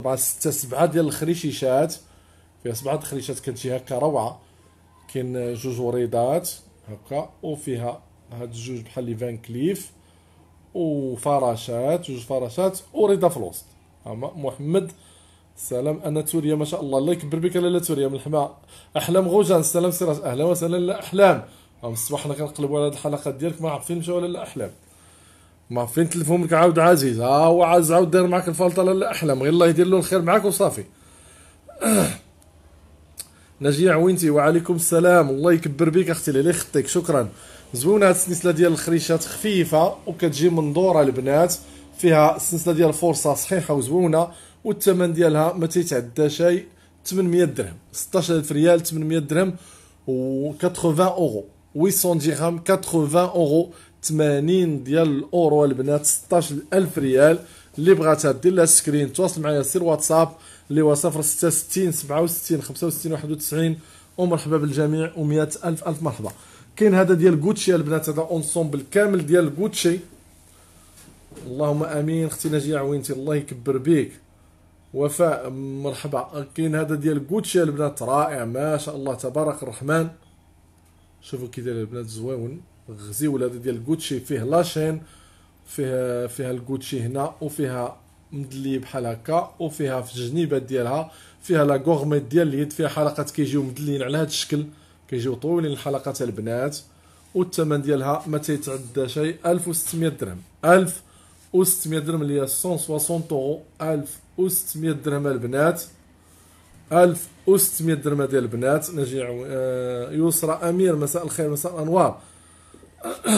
ربعه ستة سبعة ديال الخريشيشات فيها سبعة الخريشات كانت شي هكا روعة كاين جوج وريضات هكا وفيها هاد الجوج بحال لي فان كليف وفراشات جوج فراشات وريضه في الوسط محمد سلام انا توريا ما شاء الله الله يكبر بك لاله توريا من الحما احلام غوجان سلام سراج اهلا وسهلا احلام الصباح حنا كنقلبوا على هاد الحلقات ديالك ما عارفين مشاو لاله احلام ما فينت تلفهمك عاود عزيز ها آه، هو عز عاود داير معك الفلطه لا احلى من غير الله يدير له الخير معك وصافي نجيع وينتي وعليكم السلام الله يكبر بيك اختي لي خطيك شكرا زوينه هاد السلسله ديال الخريشات خفيفه وكتجي مندوره البنات فيها السلسله ديال الفرصه صحيحه وزوينه والثمن ديالها ما تيتعدى شيء 800 درهم 16000 ريال 800 درهم و 80 اورو 800 درهم 80 اورو 80 ديال الاورو البنات 16000 ريال اللي بغاتها دير لها سكرين تواصل معايا سير واتساب اللي هو 066 67 65 91 ومرحبا بالجميع و100 الف الف مرحبا كاين هذا ديال غوتشي البنات هذا اونسومبل كامل ديال غوتشي اللهم امين اختي نجيه عوينتي الله يكبر بيك وفاء مرحبا كاين هذا ديال غوتشي البنات رائع ما شاء الله تبارك الرحمن شوفوا كي داير البنات زويون غزي هذا ديال الكوتشي فيه لاشين فيه فيها الكوتشي هنا وفيها مدلي بحال هكا وفيها في الجنيبات ديالها فيها لا غورميت ديال اليد فيها حلقات كيجيو مدلين على هذا الشكل كيجيو طويلين الحلقات البنات والثمن ديالها ما تيتعدى شي 1600 درهم 1600 درهم اللي هي 160 اورو 1600 درهم البنات 1600 درهم ديال البنات نجي آه، يسرى امير مساء الخير مساء الانوار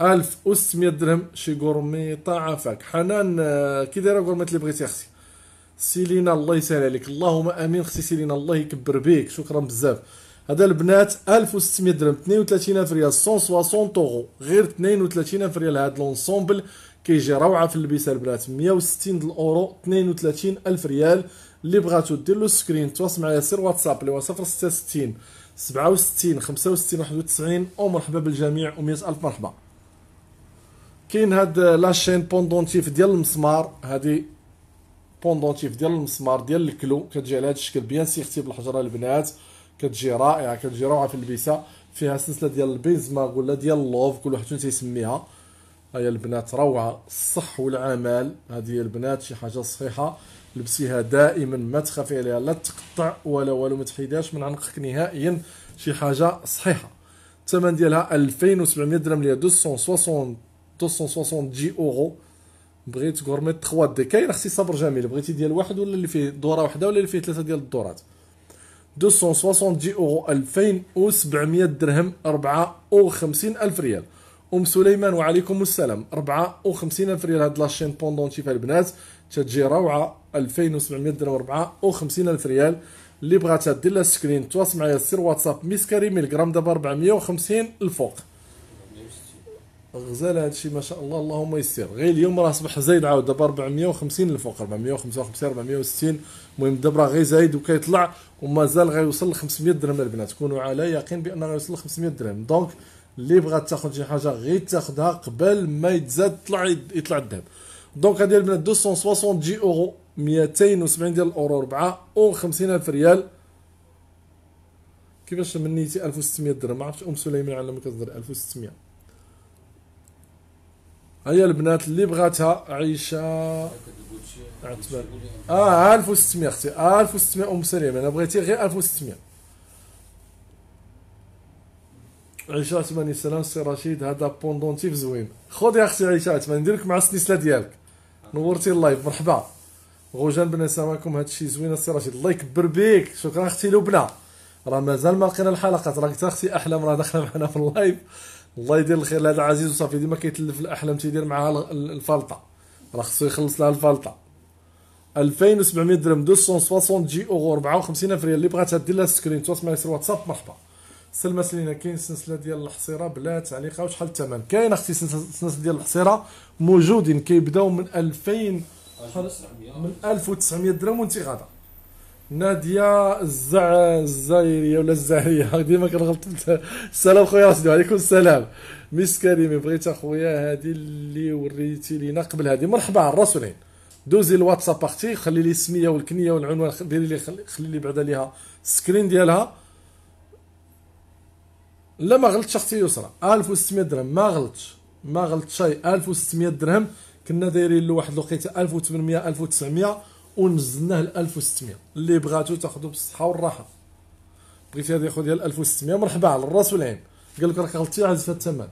ألف و 600 درهم شي غورمي فاك حنان آه، كي دايره غورمي اللي بغيتي اختي سيلينا الله يسهل عليك اللهم امين اختي سيلينا الله يكبر بيك شكرا بزاف هذا البنات 1600 درهم 32000 ريال 160 اورو غير 32000 ريال هذا لونسومبل كيجي روعه في اللبسه البنات 160 الاورو 32000 ريال اللي بغاتو دير له سكرين تواصل معايا سير واتساب اللي هو 066 67 65 91 ومرحبا بالجميع و100 الف مرحبا كاين هاد لاشين بوندونتيف ديال المسمار هادي بوندونتيف ديال المسمار ديال الكلو كتجي على هاد الشكل بيان سيختي بالحجره البنات كتجي رائعه كتجي روعه في اللبسه فيها سلسله ديال البيزماغ ولا ديال اللوف كل واحد تيسميها هيا البنات روعة الصح والعمل هذه البنات شي حاجة صحيحة لبسيها دائما ما تخافي عليها لا تقطع ولا والو ما تحيدهاش من عنقك نهائيا شي حاجة صحيحة الثمن ديالها 2700 درهم اللي هي 260 260 جي اورو بغيت غورمي 3 دي كاين خصي صبر جميل بغيتي ديال واحد ولا اللي فيه دورة واحدة ولا اللي فيه ثلاثة ديال الدورات 260 جي اورو 2700 درهم 54000 ريال ام سليمان وعليكم السلام 54 الف ريال هاد لاشين بوندونتي في البنات تجي روعه 2700 درهم 54 الف ريال اللي بغاتها دير لها سكرين تواصل معايا سير واتساب ميس كريم الجرام دابا 450 الفوق غزال هادشي ما شاء الله اللهم يسر غير اليوم راه صبح زايد عاود دابا 450 الفوق 455 460 المهم دابا راه غير زايد وكيطلع ومازال غيوصل ل 500 درهم البنات كونوا على يقين بان غيوصل ل 500 درهم دونك اللي بغات تاخذ شي حاجه غير تاخذها قبل ما يتزاد طلع يطلع الذهب دونك هذه من 260 جي اورو 270 ديال الاورو 4 و الف ريال كيفاش منيتي 1600 درهم ما عرفتش ام سليمان على ما كتهضر 1600 هيا البنات اللي بغاتها عيشه اعتبر اه 1600 اختي 1600 آه، ام سليمان انا بغيتي غير 1600 عيشة 8 سنه سي رشيد هذا بوندونتيف زوين خذ يا اختي عيشة 8 ندير لك مع السلسلة ديالك نورتي اللايف مرحبا غوجان بن سماكم هذا الشيء زوين السي رشيد الله يكبر بيك شكرا اختي لبنى راه مازال ما لقينا الحلقات راك اختي احلام راه داخله معنا في اللايف الله يدير الخير لهذا عزيز وصافي ديما كيتلف الاحلام تيدير معها الفلطه راه خصو يخلص لها الفلطه 2700 درهم 260 جي اورو 54 ريال اللي بغات دير لها سكرين تواصل معنا سير واتساب مرحبا سلمى سلينا كاين سلسله ديال الحصيره بلا تعليقه وشحال الثمن كاين اختي سلسله ديال الحصيره موجودين كيبداو من 2000 من 1900 درهم وانت غادا ناديه الزع الزايريه ولا الزاهريه ديما كنغلط السلام خويا راسدي وعليكم السلام ميس كريم بغيت اخويا هادي اللي وريتي لينا قبل هادي مرحبا على الرسولين دوزي الواتساب اختي خلي لي السميه والكنيه والعنوان ديري لي خلي لي بعدا ليها السكرين ديالها لا ما غلطش اختي يسرى 1600 درهم ما غلطش ما غلطش شي 1600 درهم كنا دايرين له واحد الوقيته 1800 1900 ونزلناه ل 1600 اللي بغاتو تاخذو بالصحه والراحه بغيتي هذه خذ ديال 1600 مرحبا على الراس والعين قال لك راك غلطتي عزف الثمن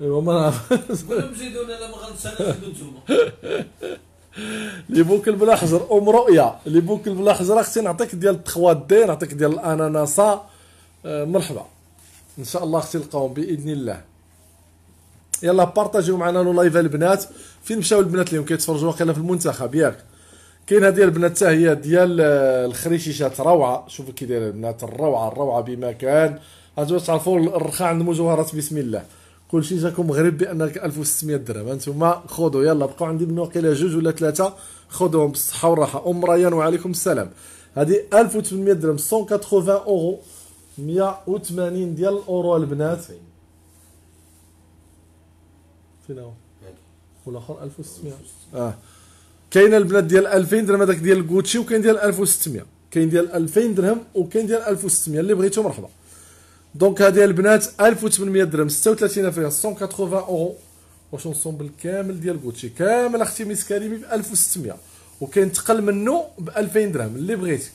ايوا ما نعرف ولا مزيدون انا ما غلطش انا نتوما لي بوكل بلا حجر ام رؤيا لي بوكل بلا حجر اختي نعطيك ديال التخوا دي نعطيك ديال الاناناسا آه، مرحبا ان شاء الله اختي القوم باذن الله يلا بارطاجيو معنا لو لايف البنات فين مشاو البنات اليوم كيتفرجوا واقيلا في المنتخب ياك كاين هذه البنات حتى هي ديال آه، الخريشيشات روعه شوفوا كي دايره البنات الروعه الروعه بما كان هادو تعرفوا الرخاء عند مجوهرات بسم الله كل شيء جاكم غريب بانك 1600 درهم انتم خذوا يلا بقوا عندي من واقيلا جوج ولا ثلاثه خذوهم بالصحه والراحه ام ريان وعليكم السلام هذه 1800 درهم 180 اورو 180 ديال الاورو البنات فين هو والاخر 1600 اه كاين البنات ديال 2000 درهم هذاك ديال الكوتشي وكاين ديال 1600 كاين ديال 2000 درهم وكاين ديال 1600 اللي بغيتو مرحبا دونك هذه البنات 1800 درهم 36 فيها 180 اورو واش الانسومبل كامل ديال غوتشي كامل اختي ميس كريمي ب 1600 وكاين تقل منه ب 2000 درهم اللي بغيتي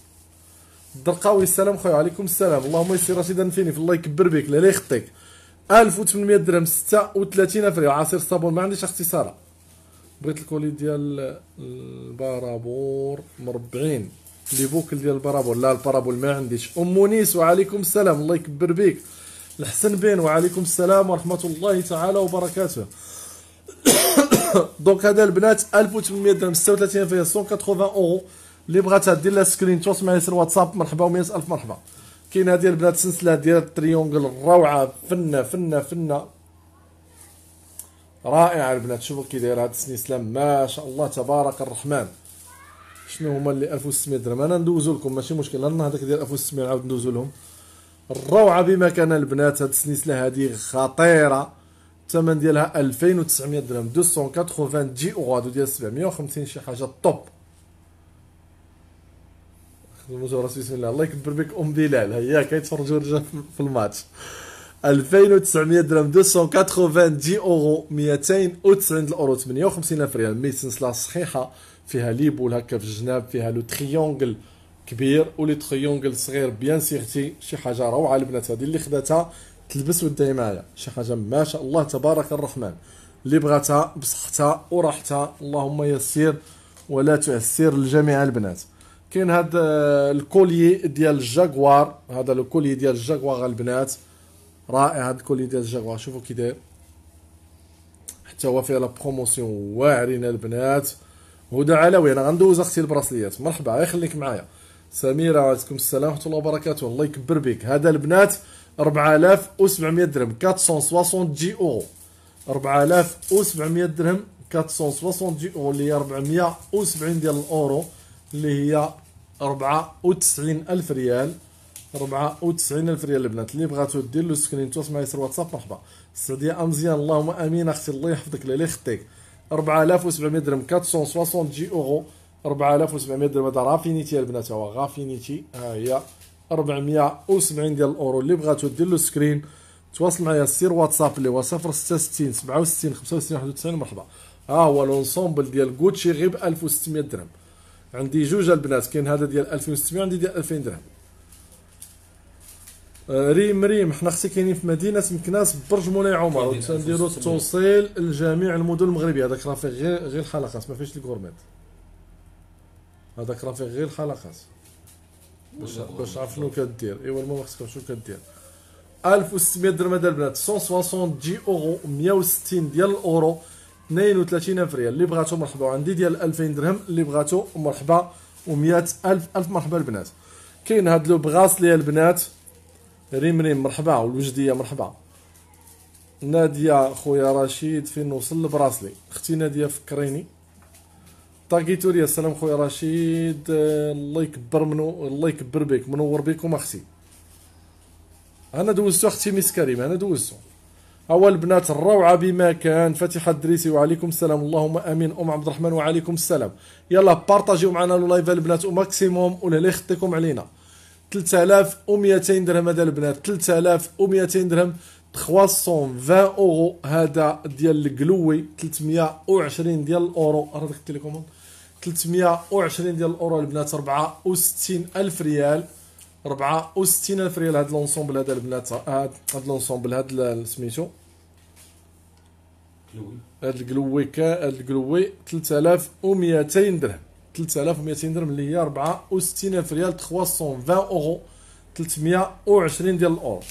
الدرقاوي السلام خويا عليكم السلام اللهم يسر رشيدا فيني في الله يكبر بك الله يخطيك 1800 درهم 36 فري عصير الصابون ما عنديش اختصاره بغيت الكولي ديال البارابور مربعين لي بوكل ديال البارابول لا البارابول ما عنديش ام منيس وعليكم السلام الله يكبر بيك الحسن بين وعليكم السلام ورحمه الله تعالى وبركاته دونك هذا البنات 1800 درهم 36 فيها 180 اورو اللي بغاتها دير لها سكرين شوت معايا في الواتساب مرحبا و الف مرحبا كاين هذه البنات سلسله ديال التريونجل روعه فنه فنه فنه رائعه البنات شوفوا كي دايره هذه السلسله ما شاء الله تبارك الرحمن شنو هما اللي 1600 درهم انا ندوزو لكم ماشي مشكل انا هذاك ديال 1600 نعاود ندوزو لهم الروعه بما كان البنات هاد السنيسله هادي خطيره الثمن ديالها 2900 درهم 280 جي اورو ديال 750 شي حاجه طوب خدموا راسي بسم الله الله يكبر بك ام بلال هيا كيتفرجوا الرجال في الماتش 2900 درهم 280 جي اورو 290 الاورو 58000 ريال ميسنس لا صحيحه فيها ليبول هكا في الجناب فيها لو تريونغل كبير ولي تريونغل صغير بيان سيغتي شي حاجه روعه البنات هذه اللي خداتها تلبس وديها معايا شي حاجه ما شاء الله تبارك الرحمن اللي بغاتها بصحتها وراحتها اللهم يسير ولا تعسر لجميع البنات كاين هاد آه، الكولي ديال الجاكوار هذا الكولي ديال الجاكوار البنات رائع هاد الكولي ديال الجاكوار شوفوا كي داير حتى هو فيه لا بروموسيون واعرين البنات هدى علوي انا غندوز اختي البراسليات مرحبا يخليك معايا سميره عليكم السلام ورحمه الله وبركاته الله يكبر بك هذا البنات 4700 درهم 460 جي او 4700 درهم 460 جي او اللي هي 470 ديال الاورو اللي هي 94000 ريال 94000 ريال البنات اللي بغاتو دير له سكرين تواصل معايا في واتساب مرحبا السعوديه امزيان اللهم امين اختي الله يحفظك لي خطيك 4700 درهم 460 جي اورو 4700 درهم هذا رافينيتي البنات هو غافينيتي ها هي 470 ديال الاورو اللي بغاتو دير له سكرين تواصل معايا سير واتساب اللي هو 066 67 65 91 مرحبا ها هو لونسومبل ديال غوتشي غير ب 1600 درهم عندي جوج البنات كاين هذا ديال 1600 عندي ديال 2000 درهم ريم ريم حنا خصي كاينين في مدينه مكناس برج مولاي عمر تنديروا التوصيل لجميع المدن المغربيه هذاك راه فيه غير غير الحلقات ما فيهش الكورميت هذاك راه فيه غير الحلقات باش باش تعرف شنو كدير ايوا المهم خصك شنو كدير 1600 درهم هذا البنات 160 جي اورو 160 ديال الاورو 32000 ريال اللي بغاتو مرحبا عندي ديال 2000 درهم اللي بغاتو مرحبا و100000 الف مرحبا البنات كاين هاد لو بغاس ليا البنات ريم ريم مرحبا والوجديه مرحبا ناديه خويا رشيد فين نوصل براسلي اختي ناديه فكريني ليا السلام خويا رشيد الله يكبر منو الله يكبر بك منور بكم اختي انا دوزتو اختي ميس كريم انا دوزتو اول البنات الروعه بما كان فاتحه الدريسي وعليكم السلام اللهم امين ام عبد الرحمن وعليكم السلام يلا بارطاجيو معنا اللايف البنات وماكسيموم ولا يخطيكم علينا 3200 درهم هذا البنات 3200 درهم 320 اورو هذا ديال القلوي 320 ديال الاورو راه داك التليكوموند 320 ديال الاورو البنات 64000 الف ريال 64000 الف ريال هذا لونسومبل هذا البنات هذا لونسومبل هذا سميتو هذا القلوي هذا القلوي 3200 درهم 3200 درهم اللي هي 64000 ريال 320 اورو 320 ديال الاورو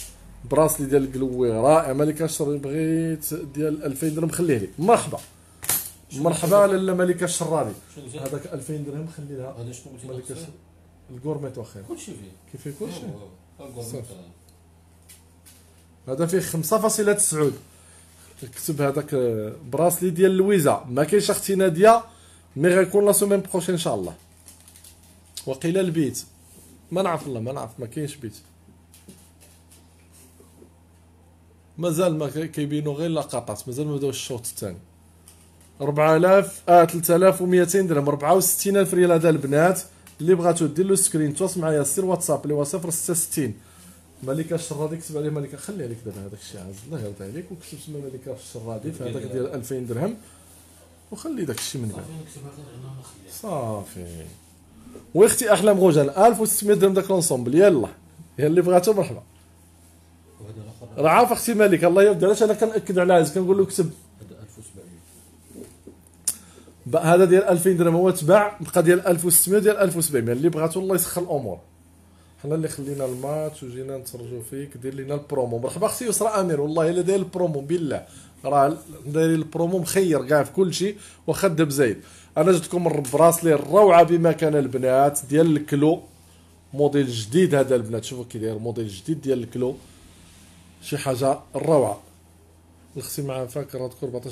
براسلي ديال الكلوي رائع ملكه الشر بغيت ديال 2000 درهم خليه لي مرحبا مرحبا لاله ملكه الشراني هذاك 2000 درهم خلي لها هذا ملكه الكورميت واخا كلشي فيه كيف فيه كلشي هذا فيه 5.9 كتب هذاك آه، براسلي ديال لويزا ما كاينش اختي ناديه مي غيكون لا سومين بروشين ان شاء الله وقيل البيت ما نعرف الله ما نعرف ما كاينش بيت مازال ما كيبينو غير لقطات مازال ما بداوش الشوط الثاني 4000 اه 3200 درهم 64000 ريال هذا البنات اللي بغاتو دير له سكرين تواصل معايا سير واتساب اللي هو 066 ملكه الشرادي كتب عليه ملكه خلي عليك دابا هذاك الشيء عز الله يرضي عليك وكتبت ملكه الشرادي في هذاك ديال 2000 درهم وخلي داك الشيء من بعد صافي وي احلام غوجان 1600 درهم داك لونسومبل يلا هي اللي بغاتو مرحبا راه عارف اختي مالك الله يرضي علاش انا كناكد على عز كنقول له كتب هذا ديال 2000 درهم هو تباع بقى ديال 1600 ديال 1700 اللي بغاتو الله يسخر الامور حنا اللي خلينا الماتش وجينا نتفرجوا فيك دير لينا البرومو مرحبا اختي يسرا امير والله الا داير البرومو بالله راه داير البرومو مخير كاع في كل شيء واخا دب زايد انا جبتكم براسلي الروعه بما كان البنات ديال الكلو موديل جديد هذا البنات شوفوا كي داير موديل جديد ديال الكلو شي حاجه روعه الختي مع فاكر هاد 14